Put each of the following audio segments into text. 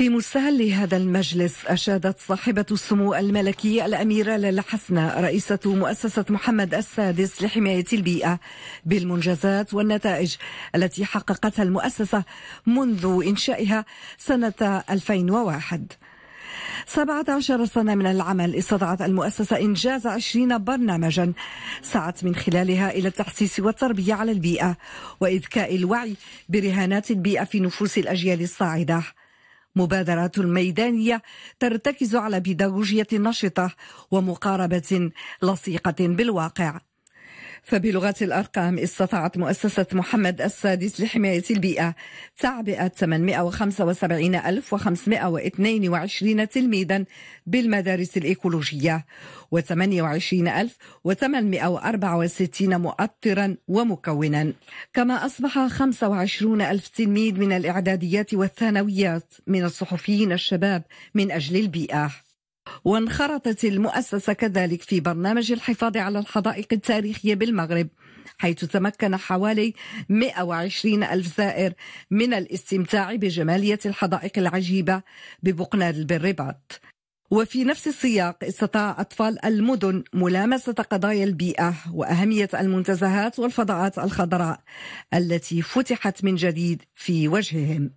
في مسهل هذا المجلس أشادت صاحبة السمو الملكي الأميرة لالا حسنة رئيسة مؤسسة محمد السادس لحماية البيئة بالمنجزات والنتائج التي حققتها المؤسسة منذ إنشائها سنة 2001 17 سنة من العمل استطاعت المؤسسة إنجاز 20 برنامجا سعت من خلالها إلى التحسيس والتربية على البيئة وإذكاء الوعي برهانات البيئة في نفوس الأجيال الصاعدة مبادرات ميدانية ترتكز على بيداغوجية نشطة ومقاربة لصيقة بالواقع فبلغة الأرقام استطاعت مؤسسة محمد السادس لحماية البيئة تعبئة 875522 تلميذا بالمدارس الإيكولوجية و28864 مؤطرا ومكونا كما أصبح 25000 تلميذ من الإعداديات والثانويات من الصحفيين الشباب من أجل البيئة وانخرطت المؤسسة كذلك في برنامج الحفاظ على الحدائق التاريخية بالمغرب حيث تمكن حوالي 120 ألف زائر من الاستمتاع بجمالية الحدائق العجيبة ببقنال بالرباط وفي نفس السياق استطاع أطفال المدن ملامسة قضايا البيئة وأهمية المنتزهات والفضاءات الخضراء التي فتحت من جديد في وجههم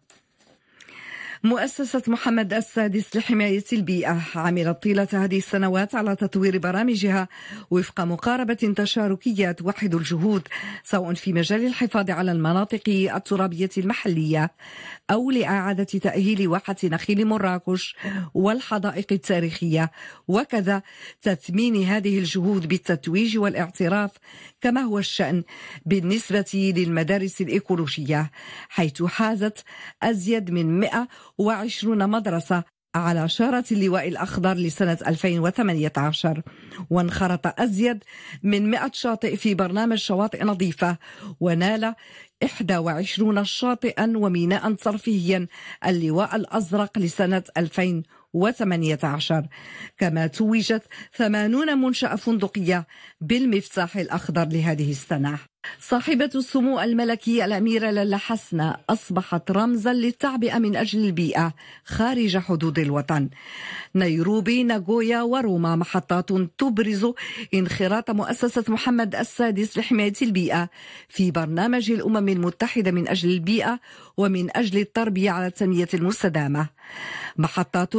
مؤسسة محمد السادس لحماية البيئة عملت طيلة هذه السنوات على تطوير برامجها وفق مقاربة تشاركية توحد الجهود سواء في مجال الحفاظ على المناطق الترابية المحلية أو لإعادة تأهيل واحة نخيل مراكش والحدائق التاريخية وكذا تثمين هذه الجهود بالتتويج والاعتراف كما هو الشأن بالنسبة للمدارس الإيكولوجية حيث حازت أزيد من 100 وعشرون مدرسة على شارة اللواء الأخضر لسنة 2018 وانخرط أزيد من 100 شاطئ في برنامج شواطئ نظيفة ونال 21 شاطئا وميناء صرفيا اللواء الأزرق لسنة 2018 كما توجت 80 منشأة فندقية بالمفتاح الأخضر لهذه السنة صاحبة السمو الملكي الأميرة للا حسنة أصبحت رمزا للتعبئة من أجل البيئة خارج حدود الوطن نيروبي ناغويا وروما محطات تبرز انخراط مؤسسة محمد السادس لحماية البيئة في برنامج الأمم المتحدة من أجل البيئة ومن أجل التربية على التنمية المستدامة محطات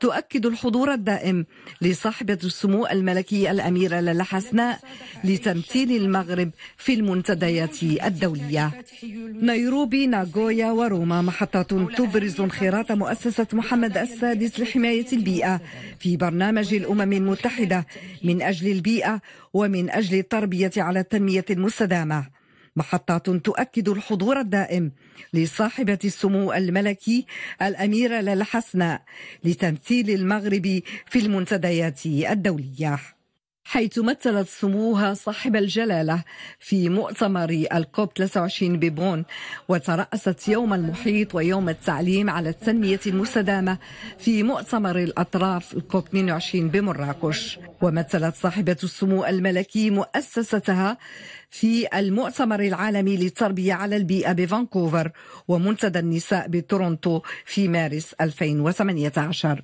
تؤكد الحضور الدائم لصاحبة السمو الملكي الأميرة للا حسنة لتمثيل المغرب في المنتديات الدولية نيروبي ناغويا وروما محطات تبرز انخراط مؤسسة محمد السادس لحماية البيئة في برنامج الأمم المتحدة من أجل البيئة ومن أجل التربية على التنمية المستدامة محطات تؤكد الحضور الدائم لصاحبة السمو الملكي الأميرة للحسناء لتمثيل المغرب في المنتديات الدولية حيث مثلت سموها صاحب الجلالة في مؤتمر الكوب 23 ببون وترأست يوم المحيط ويوم التعليم على التنمية المستدامة في مؤتمر الأطراف الكوب 22 بمراكش ومثلت صاحبة السمو الملكي مؤسستها في المؤتمر العالمي للتربية على البيئة بفانكوفر ومنتدى النساء بتورونتو في مارس 2018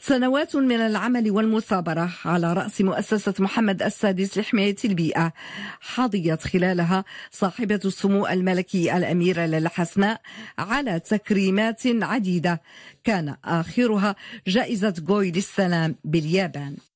سنوات من العمل والمثابرة على رأس مؤسسة محمد السادس لحماية البيئة حظيت خلالها صاحبة السمو الملكي الأميرة للا حسناء على تكريمات عديدة كان آخرها جائزة جوي للسلام باليابان